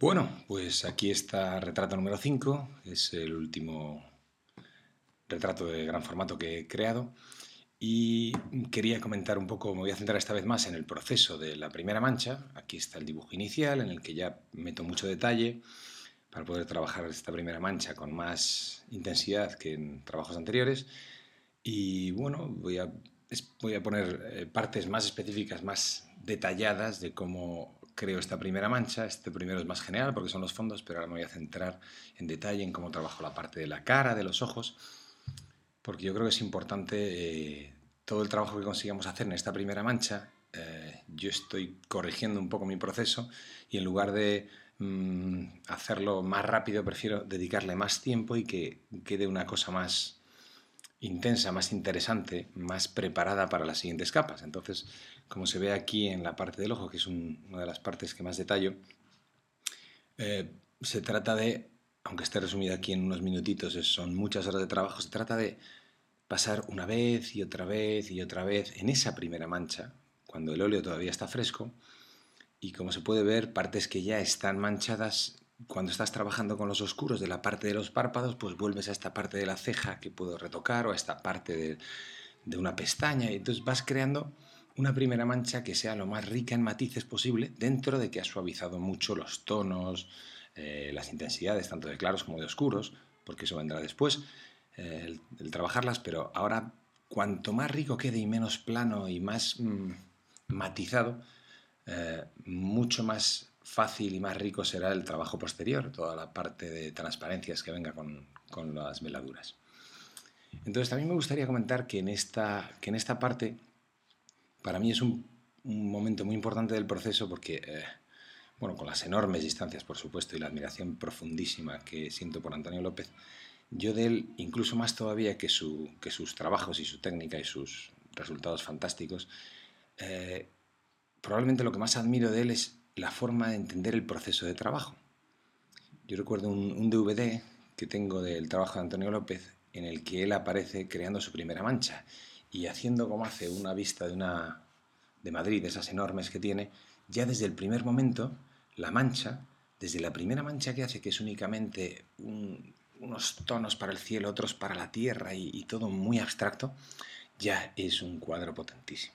Bueno, pues aquí está retrato número 5, es el último retrato de gran formato que he creado y quería comentar un poco, me voy a centrar esta vez más en el proceso de la primera mancha, aquí está el dibujo inicial en el que ya meto mucho detalle para poder trabajar esta primera mancha con más intensidad que en trabajos anteriores y bueno, voy a, voy a poner eh, partes más específicas, más detalladas de cómo creo esta primera mancha. Este primero es más general porque son los fondos, pero ahora me voy a centrar en detalle en cómo trabajo la parte de la cara, de los ojos, porque yo creo que es importante eh, todo el trabajo que consigamos hacer en esta primera mancha. Eh, yo estoy corrigiendo un poco mi proceso y en lugar de mm, hacerlo más rápido, prefiero dedicarle más tiempo y que quede una cosa más intensa, más interesante, más preparada para las siguientes capas. Entonces, como se ve aquí en la parte del ojo, que es una de las partes que más detallo, eh, se trata de, aunque esté resumido aquí en unos minutitos, son muchas horas de trabajo, se trata de pasar una vez y otra vez y otra vez en esa primera mancha, cuando el óleo todavía está fresco, y como se puede ver, partes que ya están manchadas cuando estás trabajando con los oscuros de la parte de los párpados, pues vuelves a esta parte de la ceja que puedo retocar o a esta parte de, una pestaña y entonces vas creando una primera mancha que sea lo más rica en matices posible dentro de que has suavizado mucho los tonos, eh, las intensidades, tanto de claros como de oscuros, porque eso vendrá después, eh, el, trabajarlas, pero ahora cuanto más rico quede y menos plano y más mm, matizado, eh, mucho más fácil y más rico será el trabajo posterior, toda la parte de transparencias que venga con, con las veladuras. Entonces también me gustaría comentar que en esta, que en esta parte para mí es un, un momento muy importante del proceso porque, eh, bueno, con las enormes distancias por supuesto y la admiración profundísima que siento por Antonio López, yo de él, incluso más todavía que, su, que sus trabajos y su técnica y sus resultados fantásticos, eh, probablemente lo que más admiro de él es la forma de entender el proceso de trabajo. Yo recuerdo un, DVD que tengo del trabajo de Antonio López en el que él aparece creando su primera mancha y haciendo como hace una vista de una de Madrid, esas enormes que tiene, ya desde el primer momento la mancha, desde la primera mancha que hace que es únicamente unos tonos para el cielo, otros para la tierra y todo muy abstracto, ya es un cuadro potentísimo.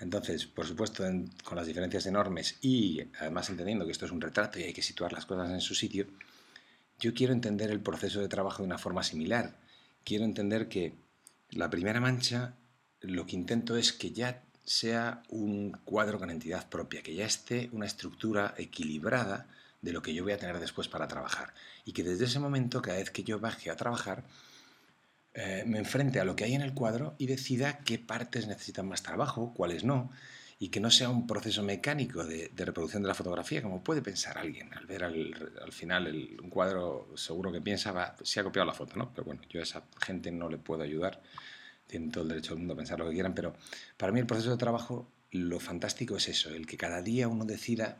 Entonces, por supuesto, con las diferencias enormes y además entendiendo que esto es un retrato y hay que situar las cosas en su sitio, yo quiero entender el proceso de trabajo de una forma similar. Quiero entender que la primera mancha lo que intento es que ya sea un cuadro con entidad propia, que ya esté una estructura equilibrada de lo que yo voy a tener después para trabajar. Y que desde ese momento, cada vez que yo baje a trabajar, eh, me enfrente a lo que hay en el cuadro y decida qué partes necesitan más trabajo, cuáles no, y que no sea un proceso mecánico de, reproducción de la fotografía, como puede pensar alguien. Al ver al, final un cuadro, seguro que piensa, va, se ha copiado la foto, ¿no? Pero bueno, yo a esa gente no le puedo ayudar, tienen todo el derecho del mundo a pensar lo que quieran, pero para mí el proceso de trabajo, lo fantástico es eso, el que cada día uno decida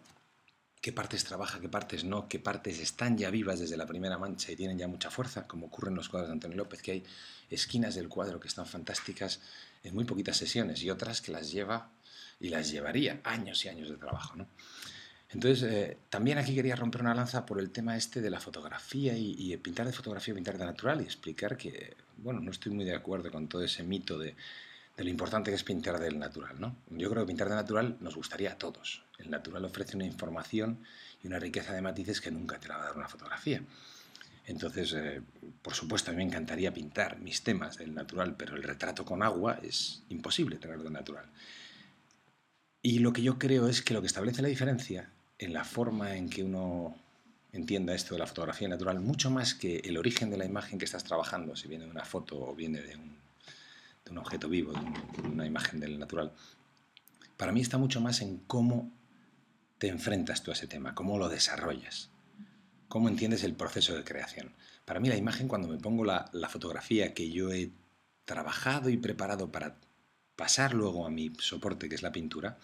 qué partes trabaja, qué partes no, qué partes están ya vivas desde la primera mancha y tienen ya mucha fuerza, como ocurre en los cuadros de Antonio López, que hay esquinas del cuadro que están fantásticas en muy poquitas sesiones y otras que las lleva y las llevaría años y años de trabajo. ¿no? Entonces, eh, también aquí quería romper una lanza por el tema este de la fotografía y, y, pintar de fotografía, pintar de natural y explicar que, bueno, no estoy muy de acuerdo con todo ese mito de de lo importante que es pintar del natural. ¿no? Yo creo que pintar del natural nos gustaría a todos. El natural ofrece una información y una riqueza de matices que nunca te la va a dar una fotografía. Entonces, eh, por supuesto, a mí me encantaría pintar mis temas del natural, pero el retrato con agua es imposible tenerlo del natural. Y lo que yo creo es que lo que establece la diferencia en la forma en que uno entienda esto de la fotografía natural, mucho más que el origen de la imagen que estás trabajando, si viene de una foto o viene de un un objeto vivo, una imagen del natural. Para mí está mucho más en cómo te enfrentas tú a ese tema, cómo lo desarrollas, cómo entiendes el proceso de creación. Para mí la imagen, cuando me pongo la fotografía que yo he trabajado y preparado para pasar luego a mi soporte, que es la pintura,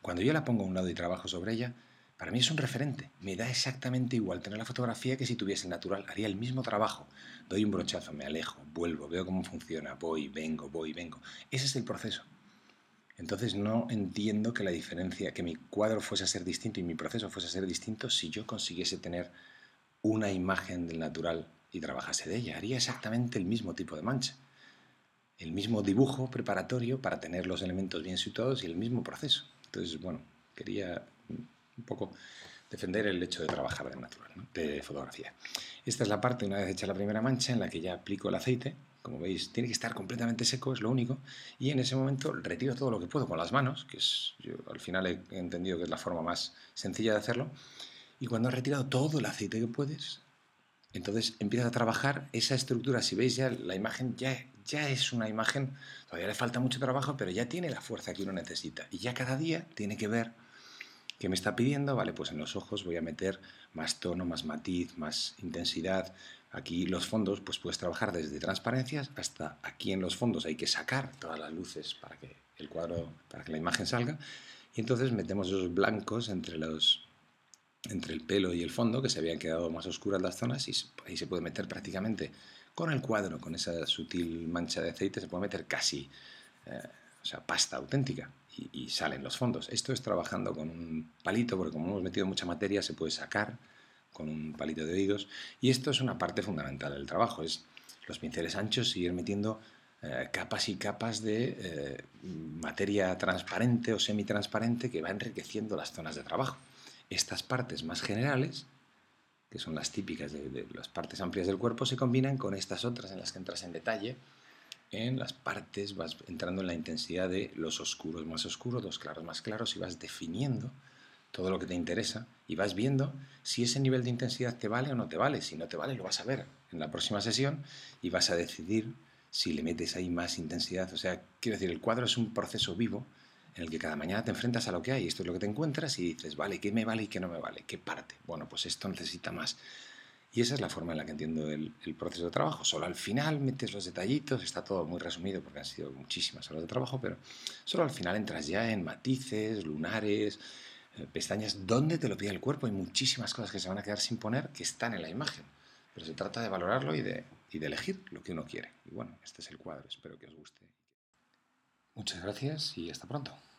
cuando yo la pongo a un lado y trabajo sobre ella, para mí es un referente. Me da exactamente igual tener la fotografía que si tuviese el natural. Haría el mismo trabajo. Doy un brochazo, me alejo, vuelvo, veo cómo funciona, voy, vengo, voy, vengo. Ese es el proceso. Entonces no entiendo que la diferencia, que mi cuadro fuese a ser distinto y mi proceso fuese a ser distinto si yo consiguiese tener una imagen del natural y trabajase de ella. Haría exactamente el mismo tipo de mancha, el mismo dibujo preparatorio para tener los elementos bien situados y el mismo proceso. Entonces, bueno, quería un poco defender el hecho de trabajar de natural, de fotografía. Esta es la parte, una vez hecha la primera mancha, en la que ya aplico el aceite. Como veis, tiene que estar completamente seco, es lo único. Y en ese momento retiro todo lo que puedo con las manos, que es, yo al final he entendido que es la forma más sencilla de hacerlo. Y cuando has retirado todo el aceite que puedes, entonces empiezas a trabajar esa estructura. Si veis ya la imagen, ya, ya es una imagen, todavía le falta mucho trabajo, pero ya tiene la fuerza que uno necesita. Y ya cada día tiene que ver ¿Qué me está pidiendo? Vale, pues en los ojos voy a meter más tono, más matiz, más intensidad. Aquí los fondos, pues puedes trabajar desde transparencias hasta aquí en los fondos. Hay que sacar todas las luces para que el cuadro, para que la imagen salga. Y entonces metemos esos blancos entre los entre el pelo y el fondo, que se habían quedado más oscuras las zonas, y ahí se puede meter prácticamente con el cuadro, con esa sutil mancha de aceite, se puede meter casi, eh, o sea, pasta auténtica y, salen los fondos. Esto es trabajando con un palito, porque como hemos metido mucha materia se puede sacar con un palito de oídos. Y esto es una parte fundamental del trabajo, es los pinceles anchos, ir metiendo eh, capas y capas de eh, materia transparente o semitransparente que va enriqueciendo las zonas de trabajo. Estas partes más generales, que son las típicas de, de las partes amplias del cuerpo, se combinan con estas otras en las que entras en detalle en las partes, vas entrando en la intensidad de los oscuros más oscuros, los claros más claros y vas definiendo todo lo que te interesa y vas viendo si ese nivel de intensidad te vale o no te vale. Si no te vale, lo vas a ver en la próxima sesión y vas a decidir si le metes ahí más intensidad. O sea, quiero decir, el cuadro es un proceso vivo en el que cada mañana te enfrentas a lo que hay, esto es lo que te encuentras y dices, vale, ¿qué me vale y qué no me vale? ¿Qué parte? Bueno, pues esto necesita más y esa es la forma en la que entiendo el, proceso de trabajo. Solo al final metes los detallitos, está todo muy resumido porque han sido muchísimas horas de trabajo, pero solo al final entras ya en matices, lunares, eh, pestañas, donde te lo pide el cuerpo. Hay muchísimas cosas que se van a quedar sin poner que están en la imagen. Pero se trata de valorarlo y de, y de elegir lo que uno quiere. Y bueno, este es el cuadro, espero que os guste. Muchas gracias y hasta pronto.